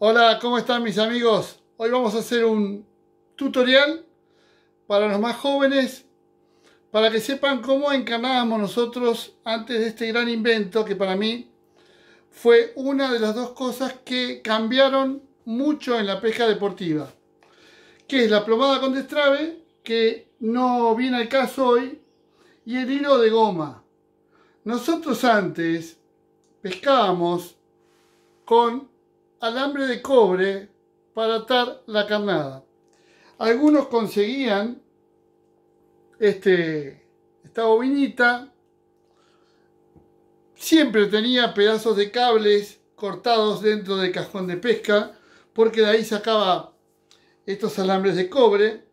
Hola, ¿cómo están mis amigos? Hoy vamos a hacer un tutorial para los más jóvenes para que sepan cómo encarnábamos nosotros antes de este gran invento que para mí fue una de las dos cosas que cambiaron mucho en la pesca deportiva que es la plomada con destrave que no viene al caso hoy y el hilo de goma nosotros antes pescábamos con alambre de cobre para atar la carnada. Algunos conseguían este, esta bobinita, Siempre tenía pedazos de cables cortados dentro del cajón de pesca porque de ahí sacaba estos alambres de cobre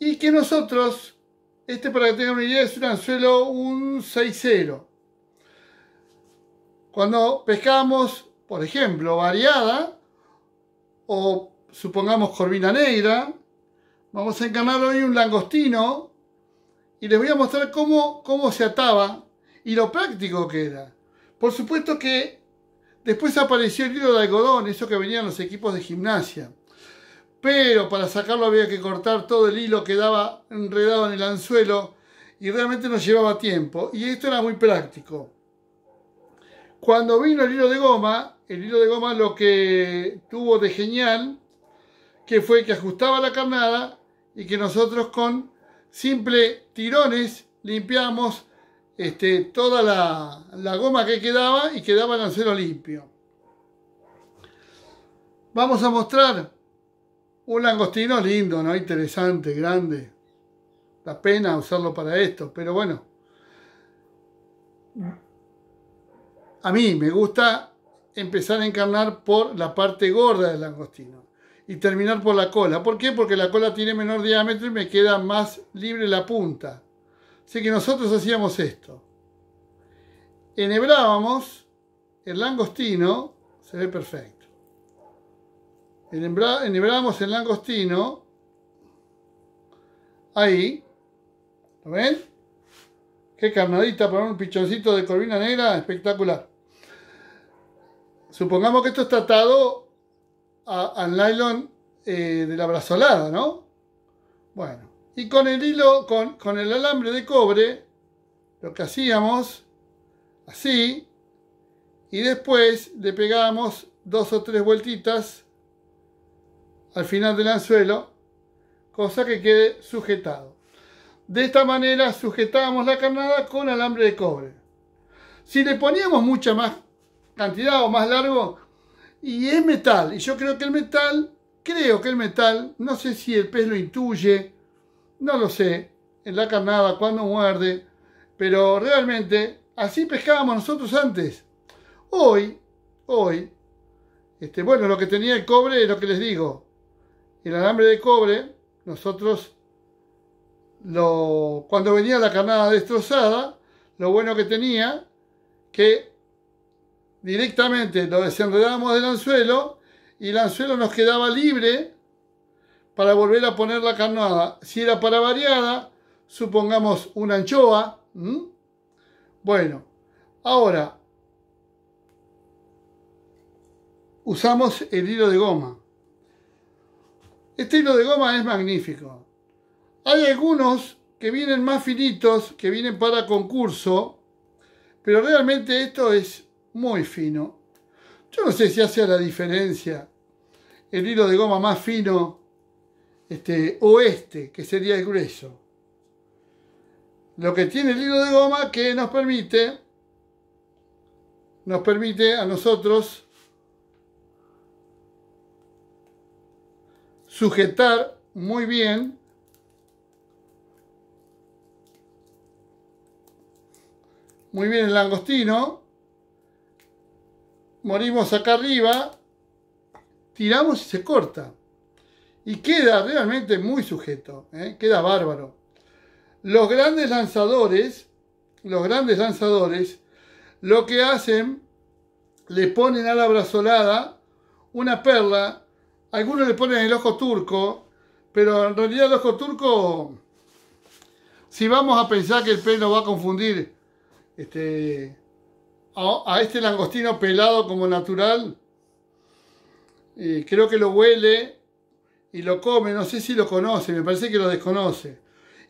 y que nosotros, este para que tengan una idea es un anzuelo un 6-0 cuando pescamos por ejemplo, variada, o supongamos corvina negra. Vamos a encarnar hoy un langostino y les voy a mostrar cómo, cómo se ataba y lo práctico que era. Por supuesto que después apareció el hilo de algodón, eso que venían los equipos de gimnasia. Pero para sacarlo había que cortar todo el hilo que daba enredado en el anzuelo y realmente nos llevaba tiempo. Y esto era muy práctico. Cuando vino el hilo de goma, el hilo de goma lo que tuvo de genial, que fue que ajustaba la carnada y que nosotros con simple tirones limpiamos este, toda la, goma que quedaba y quedaba el acero limpio. Vamos a mostrar un langostino lindo, ¿no? Interesante, grande. La pena usarlo para esto, pero bueno. A mí me gusta empezar a encarnar por la parte gorda del langostino y terminar por la cola. ¿Por qué? Porque la cola tiene menor diámetro y me queda más libre la punta. Así que nosotros hacíamos esto. Enhebrábamos el langostino, se ve perfecto. Enhebrábamos el langostino, ahí, ¿lo ven? Qué carnadita para un pichoncito de corvina negra, espectacular. Supongamos que esto está atado al nylon eh, de la brazolada, ¿no? Bueno, y con el hilo, con, con el alambre de cobre, lo que hacíamos, así, y después le pegamos dos o tres vueltitas al final del anzuelo, cosa que quede sujetado. De esta manera sujetábamos la carnada con alambre de cobre. Si le poníamos mucha más cantidad o más largo. Y es metal. Y yo creo que el metal, creo que el metal, no sé si el pez lo intuye, no lo sé, en la carnada, cuando muerde. Pero realmente así pescábamos nosotros antes. Hoy, hoy, este, bueno, lo que tenía el cobre es lo que les digo. El alambre de cobre, nosotros, lo, cuando venía la carnada destrozada, lo bueno que tenía, que directamente lo desenredamos del anzuelo y el anzuelo nos quedaba libre para volver a poner la carnada. Si era para variada, supongamos una anchoa. Bueno, ahora usamos el hilo de goma. Este hilo de goma es magnífico. Hay algunos que vienen más finitos, que vienen para concurso, pero realmente esto es muy fino. Yo no sé si hace la diferencia el hilo de goma más fino este, o este, que sería el grueso. Lo que tiene el hilo de goma que nos permite, nos permite a nosotros sujetar muy bien muy bien el langostino morimos acá arriba, tiramos y se corta. Y queda realmente muy sujeto, ¿eh? queda bárbaro. Los grandes lanzadores, los grandes lanzadores, lo que hacen, le ponen a la brazolada una perla, algunos le ponen el ojo turco, pero en realidad el ojo turco, si vamos a pensar que el pelo va a confundir, este, a, este langostino pelado como natural. creo que lo huele y lo come, no sé si lo conoce, me parece que lo desconoce.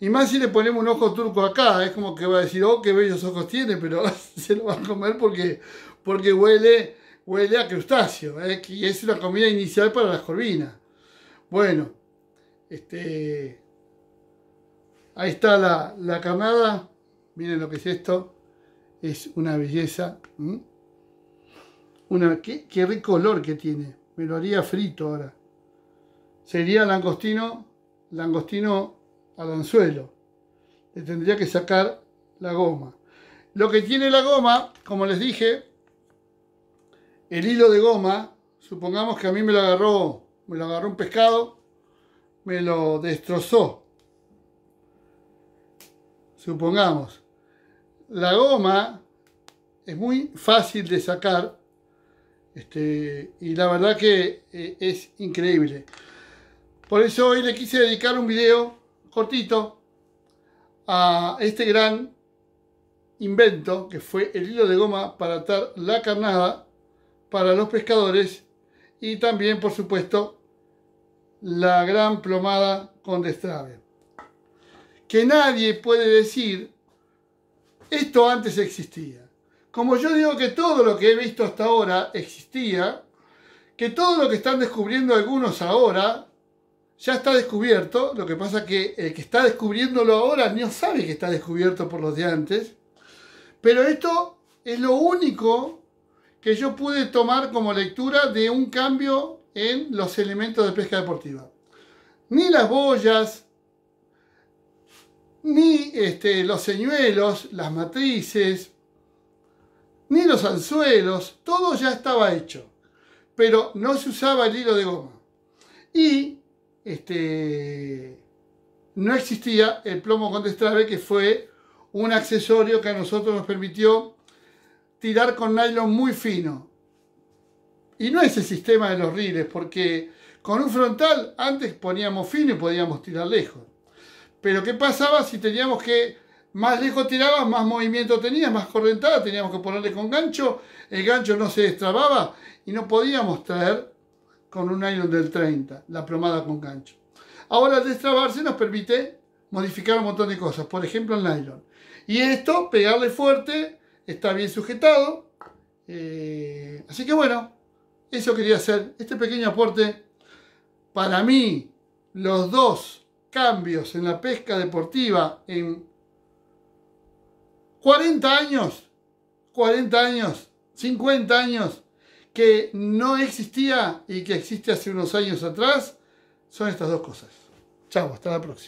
Y más si le ponemos un ojo turco acá, es como que va a decir, oh, qué bellos ojos tiene, pero se lo va a comer porque, porque huele, huele a crustáceo, ¿eh? y es una comida inicial para las corvinas. Bueno, este, ahí está la, la camada, miren lo que es esto es una belleza. Una, qué, qué rico olor que tiene. Me lo haría frito ahora. Sería langostino, langostino al anzuelo. Le tendría que sacar la goma. Lo que tiene la goma, como les dije, el hilo de goma, supongamos que a mí me lo agarró, me lo agarró un pescado, me lo destrozó. Supongamos. La goma es muy fácil de sacar este, y la verdad que eh, es increíble. Por eso hoy le quise dedicar un video cortito a este gran invento que fue el hilo de goma para atar la carnada para los pescadores y también por supuesto la gran plomada con destrabe. Que nadie puede decir esto antes existía. Como yo digo que todo lo que he visto hasta ahora existía, que todo lo que están descubriendo algunos ahora ya está descubierto, lo que pasa que el que está descubriéndolo ahora no sabe que está descubierto por los de antes, pero esto es lo único que yo pude tomar como lectura de un cambio en los elementos de pesca deportiva. Ni las boyas, ni este, los señuelos, las matrices, ni los anzuelos, todo ya estaba hecho, pero no se usaba el hilo de goma. Y este, no existía el plomo con que fue un accesorio que a nosotros nos permitió tirar con nylon muy fino. Y no es el sistema de los riles, porque con un frontal antes poníamos fino y podíamos tirar lejos. Pero ¿qué pasaba si teníamos que, más lejos tiraba, más movimiento tenías, más correntada, teníamos que ponerle con gancho, el gancho no se destrababa y no podíamos traer con un nylon del 30, la plomada con gancho. Ahora al destrabarse nos permite modificar un montón de cosas, por ejemplo el nylon. Y esto, pegarle fuerte, está bien sujetado. Eh, así que bueno, eso quería hacer, este pequeño aporte. Para mí, los dos cambios en la pesca deportiva en 40 años, 40 años, 50 años, que no existía y que existe hace unos años atrás, son estas dos cosas. Chau, hasta la próxima.